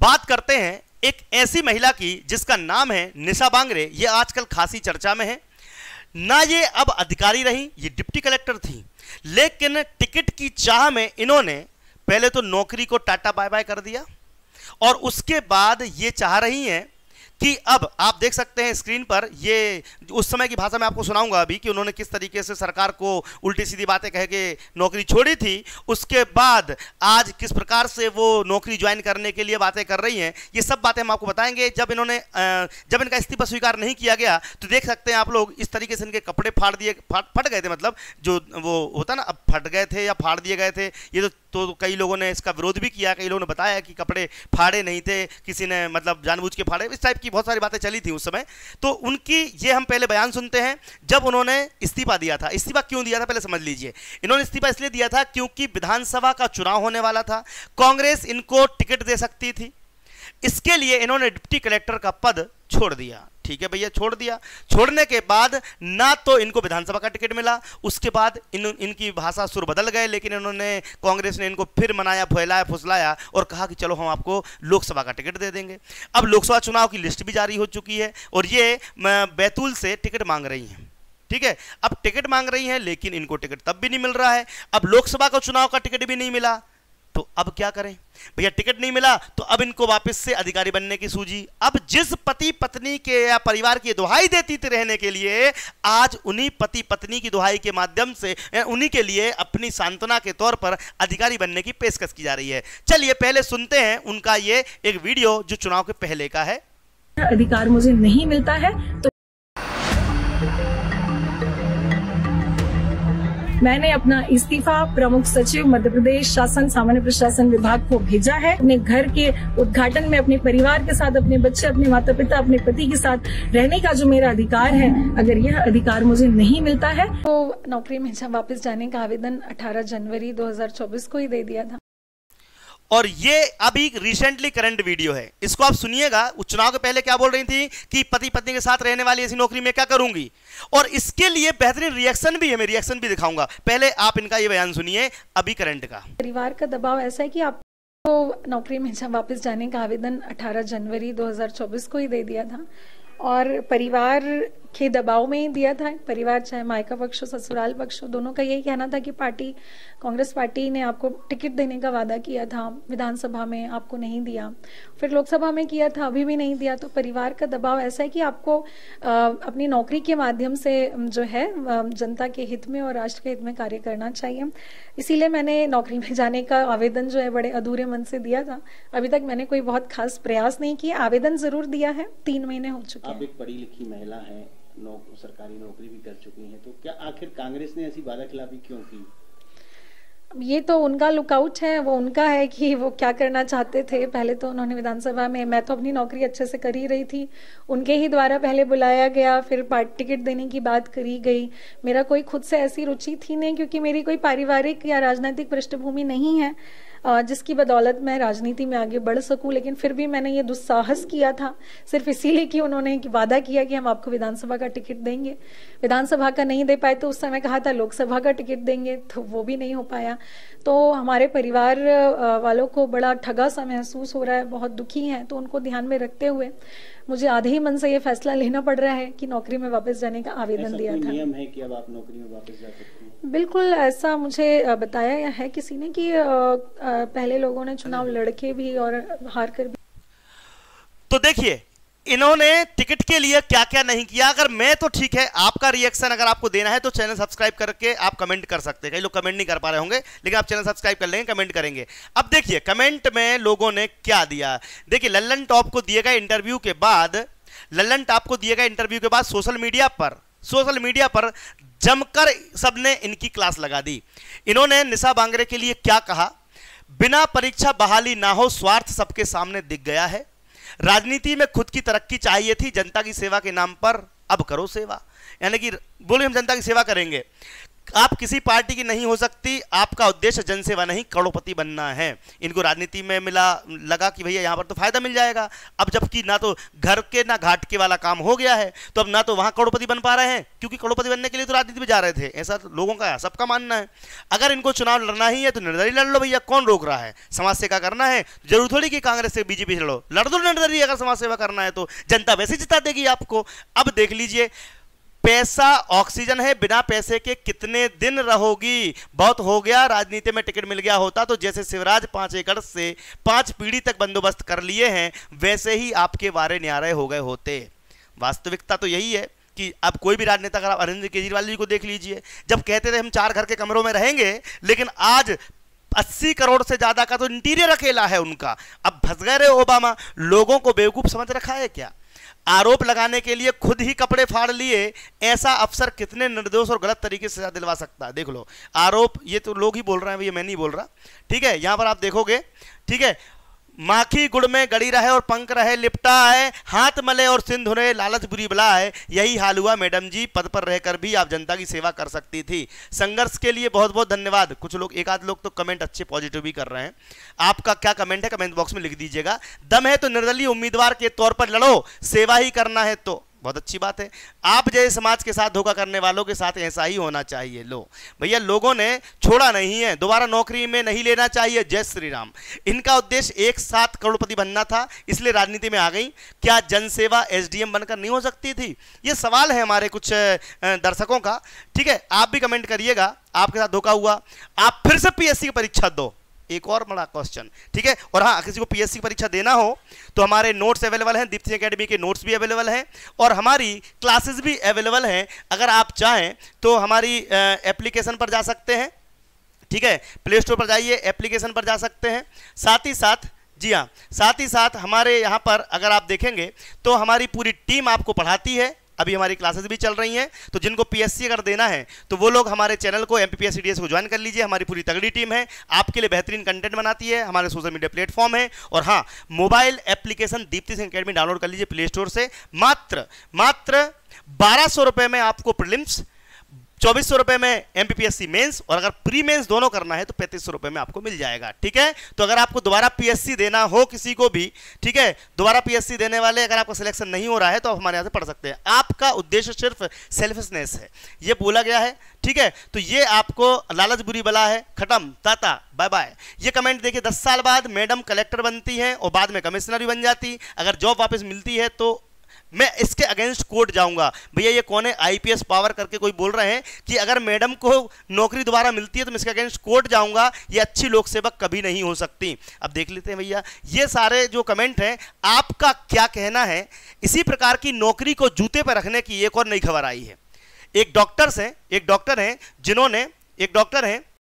बात करते हैं एक ऐसी महिला की जिसका नाम है निशा बांगरे ये आजकल खासी चर्चा में है ना ये अब अधिकारी रही ये डिप्टी कलेक्टर थी लेकिन टिकट की चाह में इन्होंने पहले तो नौकरी को टाटा बाय बाय कर दिया और उसके बाद ये चाह रही हैं कि अब आप देख सकते हैं स्क्रीन पर ये उस समय की भाषा में आपको सुनाऊंगा अभी कि उन्होंने किस तरीके से सरकार को उल्टी सीधी बातें कह के नौकरी छोड़ी थी उसके बाद आज किस प्रकार से वो नौकरी ज्वाइन करने के लिए बातें कर रही हैं ये सब बातें हम आपको बताएंगे जब इन्होंने जब इनका इस्तीफा स्वीकार नहीं किया गया तो देख सकते हैं आप लोग इस तरीके से इनके कपड़े फाड़ दिए फट गए थे मतलब जो वो होता ना अब फट गए थे या फाड़ दिए गए थे ये तो तो कई लोगों ने इसका विरोध भी किया कई लोगों ने बताया कि कपड़े फाड़े नहीं थे किसी ने मतलब जानबूझ के फाड़े इस टाइप की बहुत सारी बातें चली थी उस समय तो उनकी ये हम पहले बयान सुनते हैं जब उन्होंने इस्तीफा दिया था इस्तीफा क्यों दिया था पहले समझ लीजिए इन्होंने इस्तीफा इसलिए दिया था क्योंकि विधानसभा का चुनाव होने वाला था कांग्रेस इनको टिकट दे सकती थी इसके लिए इन्होंने डिप्टी कलेक्टर का पद छोड़ दिया ठीक है भैया छोड़ दिया छोड़ने के बाद ना तो इनको विधानसभा का टिकट मिला उसके बाद इन इनकी भाषा सुर बदल गए लेकिन इन्होंने कांग्रेस ने इनको फिर मनाया फैलाया फुसलाया और कहा कि चलो हम आपको लोकसभा का टिकट दे देंगे अब लोकसभा चुनाव की लिस्ट भी जारी हो चुकी है और ये बैतूल से टिकट मांग रही हैं ठीक है अब टिकट मांग रही हैं लेकिन इनको टिकट तब भी नहीं मिल रहा है अब लोकसभा का चुनाव का टिकट भी नहीं मिला तो अब क्या करें भैया टिकट नहीं मिला तो अब इनको वापस से अधिकारी बनने की सूझी अब जिस पति पत्नी के या परिवार की दुहाई देती थी रहने के लिए आज उन्हीं पति पत्नी की दुहाई के माध्यम से उन्हीं के लिए अपनी सांत्वना के तौर पर अधिकारी बनने की पेशकश की जा रही है चलिए पहले सुनते हैं उनका ये एक वीडियो जो चुनाव के पहले का है अधिकार मुझे नहीं मिलता है तो मैंने अपना इस्तीफा प्रमुख सचिव मध्य प्रदेश शासन सामान्य प्रशासन विभाग को भेजा है अपने घर के उद्घाटन में अपने परिवार के साथ अपने बच्चे अपने माता पिता अपने पति के साथ रहने का जो मेरा अधिकार है अगर यह अधिकार मुझे नहीं मिलता है तो नौकरी में वापस जाने का आवेदन अठारह जनवरी दो को ही दे दिया था और ये अभी रिसेंटली करंट वीडियो है इसको आप सुनिएगा चुनाव के पहले क्या बोल रही थी कि पति पत्नी के साथ रहने वाली ऐसी नौकरी में क्या करूंगी और इसके लिए बेहतरीन रिएक्शन भी है मैं रिएक्शन भी दिखाऊंगा पहले आप इनका ये बयान सुनिए अभी करंट का परिवार का दबाव ऐसा है कि आप तो नौकरी में वापस जाने का आवेदन 18 जनवरी 2024 को ही दे दिया था और परिवार के दबाव में ही दिया था परिवार चाहे मायका पक्ष हो ससुराल पक्ष हो दोनों का यही कहना था कि पार्टी कांग्रेस पार्टी ने आपको टिकट देने का वादा किया था विधानसभा में आपको नहीं दिया फिर लोकसभा में किया था अभी भी नहीं दिया तो परिवार का दबाव ऐसा है कि आपको अपनी नौकरी के माध्यम से जो है जनता के हित में और राष्ट्र के हित में कार्य करना चाहिए इसीलिए मैंने नौकरी में जाने का आवेदन जो है बड़े अधूरे मन से दिया था अभी तक मैंने कोई बहुत खास प्रयास नहीं किया आवेदन जरूर दिया है तीन महीने हो चुके हैं पढ़ी लिखी महिला है नौक, सरकारी नौकरी भी कर चुकी हैं तो क्या आखिर कांग्रेस ने ऐसी वादा खिलाफी क्यों की ये तो उनका लुकआउट है वो उनका है कि वो क्या करना चाहते थे पहले तो उन्होंने विधानसभा में मैं तो अपनी नौकरी अच्छे से कर ही रही थी उनके ही द्वारा पहले बुलाया गया फिर पार्ट टिकट देने की बात करी गई मेरा कोई खुद से ऐसी रुचि थी नहीं क्योंकि मेरी कोई पारिवारिक या राजनीतिक पृष्ठभूमि नहीं है जिसकी बदौलत मैं राजनीति में आगे बढ़ सकूं लेकिन फिर भी मैंने ये दुस्साहस किया था सिर्फ इसीलिए कि उन्होंने वादा किया कि हम आपको विधानसभा का टिकट देंगे विधानसभा का नहीं दे पाए तो उस समय कहा था लोकसभा का टिकट देंगे तो वो भी नहीं हो पाया तो हमारे परिवार वालों को बड़ा ठगा सा महसूस हो रहा है बहुत दुखी हैं तो उनको ध्यान में रखते हुए मुझे आधे ही मन से ये फैसला लेना पड़ रहा है कि नौकरी में वापस जाने का आवेदन दिया था नियम है कि अब आप नौकरी में वापस जा सकते बिल्कुल ऐसा मुझे बताया है किसी ने कि पहले लोगों ने चुनाव लड़के भी और हार कर भी तो देखिए इन्होंने टिकट के लिए क्या क्या नहीं किया अगर मैं तो ठीक है आपका रिएक्शन अगर आपको देना है तो चैनल सब्सक्राइब करके आप कमेंट कर सकते हैं कई लोग कमेंट नहीं कर पा रहे होंगे लेकिन आप चैनल सब्सक्राइब कर लेंगे कमेंट करेंगे अब देखिए कमेंट में लोगों ने क्या दिया देखिए लल्लन टॉप को दिए गए इंटरव्यू के बाद लल्लन टॉप को दिए गए इंटरव्यू के बाद सोशल मीडिया पर सोशल मीडिया पर जमकर सबने इनकी क्लास लगा दी इन्होंने निशा बांगरे के लिए क्या कहा बिना परीक्षा बहाली ना हो स्वार्थ सबके सामने दिख गया है राजनीति में खुद की तरक्की चाहिए थी जनता की सेवा के नाम पर अब करो सेवा यानी कि बोले हम जनता की सेवा करेंगे आप किसी पार्टी की नहीं हो सकती आपका उद्देश्य जनसेवा नहीं करोड़पति बनना है इनको राजनीति में मिला लगा कि भैया यहाँ पर तो फायदा मिल जाएगा अब जबकि ना तो घर के ना घाट के वाला काम हो गया है तो अब ना तो वहाँ करोड़पति बन पा रहे हैं क्योंकि करोड़पति बनने के लिए तो राजनीति में जा रहे थे ऐसा तो लोगों का सबका मानना है अगर इनको चुनाव लड़ना ही है तो निर्दलीय लड़ लो भैया कौन रोक रहा है समाज सेवा करना है जरूर थोड़ी कि कांग्रेस से बीजेपी से लड़ो लड़ दो निर्दलीय अगर समाज सेवा करना है तो जनता वैसे जिता देगी आपको अब देख लीजिए पैसा ऑक्सीजन है बिना पैसे के कितने दिन रहोगी बहुत हो गया राजनीति में टिकट मिल गया होता तो जैसे शिवराज पांच एकड़ से पांच पीढ़ी तक बंदोबस्त कर लिए हैं वैसे ही आपके वारे न्यारे हो गए होते वास्तविकता तो यही है कि आप कोई भी राजनेता अगर आप अरविंद केजरीवाल जी को देख लीजिए जब कहते थे हम चार घर के कमरों में रहेंगे लेकिन आज 80 करोड़ से ज़्यादा का तो इंटीरियर अकेला है उनका अब फंस गए रहे ओबामा लोगों को बेवकूफ़ समझ रखा है क्या आरोप लगाने के लिए खुद ही कपड़े फाड़ लिए ऐसा अफसर कितने निर्दोष और गलत तरीके से दिलवा सकता है देख लो आरोप ये तो लोग ही बोल रहे हैं भैया मैं नहीं बोल रहा ठीक है यहाँ पर आप देखोगे ठीक है माखी गुड़ में गड़ी रहे और पंख रहे लिपटा है हाथ मले और सिंधु रहे लालच बुरी बला है यही हाल हुआ मैडम जी पद पर रहकर भी आप जनता की सेवा कर सकती थी संघर्ष के लिए बहुत बहुत धन्यवाद कुछ लोग एक आध लोग तो कमेंट अच्छे पॉजिटिव भी कर रहे हैं आपका क्या कमेंट है कमेंट बॉक्स में लिख दीजिएगा दम है तो निर्दलीय उम्मीदवार के तौर पर लड़ो सेवा ही करना है तो बहुत अच्छी बात है आप जैसे समाज के साथ धोखा करने वालों के साथ ऐसा ही होना चाहिए लो भैया लोगों ने छोड़ा नहीं है दोबारा नौकरी में नहीं लेना चाहिए जय श्री राम इनका उद्देश्य एक साथ करोड़पति बनना था इसलिए राजनीति में आ गई क्या जनसेवा एसडीएम बनकर नहीं हो सकती थी ये सवाल है हमारे कुछ दर्शकों का ठीक है आप भी कमेंट करिएगा आपके साथ धोखा हुआ आप फिर से पीएससी की परीक्षा दो एक और बड़ा क्वेश्चन ठीक है और हाँ किसी को पीएससी परीक्षा देना हो तो हमारे नोट्स अवेलेबल हैं दीप्ति एकेडमी के नोट्स भी अवेलेबल हैं और हमारी क्लासेस भी अवेलेबल हैं अगर आप चाहें तो हमारी एप्लीकेशन पर जा सकते हैं ठीक है प्ले स्टोर पर जाइए एप्लीकेशन पर जा सकते हैं साथ ही साथ जी हाँ साथ ही साथ हमारे यहाँ पर अगर आप देखेंगे तो हमारी पूरी टीम आपको पढ़ाती है अभी हमारी क्लासेस भी चल रही हैं तो जिनको पीएससी अगर देना है तो वो लोग हमारे चैनल को एम पी को ज्वाइन कर लीजिए हमारी पूरी तगड़ी टीम है आपके लिए बेहतरीन कंटेंट बनाती है हमारे सोशल मीडिया प्लेटफॉर्म है और हाँ mobile application Deepti Singh Academy download कर लीजिए प्ले स्टोर से मात्र मात्र बारह सौ में आपको प्रिलिम्स चौबीस सौ रुपए में एमपीपीएससी मेंस और अगर प्री मेंस दोनों करना है तो पैंतीस सौ रुपए में आपको मिल जाएगा ठीक है तो अगर आपको दोबारा पीएससी देना हो किसी को भी ठीक है दोबारा पीएससी देने वाले अगर आपका सिलेक्शन नहीं हो रहा है तो आप हमारे यहाँ से पढ़ सकते हैं आपका उद्देश्य सिर्फ सेल्फिशनेस है यह बोला गया है ठीक है तो ये आपको लालच बुरी बला है खत्म ताता बाय बाय ये कमेंट देखिए दस साल बाद मैडम कलेक्टर बनती है और बाद में कमिश्नर भी बन जाती अगर जॉब वापस मिलती है तो मैं इसके अगेंस्ट कोर्ट जाऊंगा भैया ये कौन है आईपीएस पावर करके कोई बोल रहे हैं कि अगर मैडम को नौकरी दोबारा मिलती है तो मैं इसके अगेंस्ट कोर्ट जाऊंगा ये अच्छी लोक सेवक कभी नहीं हो सकती अब देख लेते हैं भैया ये सारे जो कमेंट हैं आपका क्या कहना है इसी प्रकार की नौकरी को जूते पर रखने की एक और नई खबर आई है एक डॉक्टर्स हैं एक डॉक्टर हैं जिन्होंने एक डॉक्टर हैं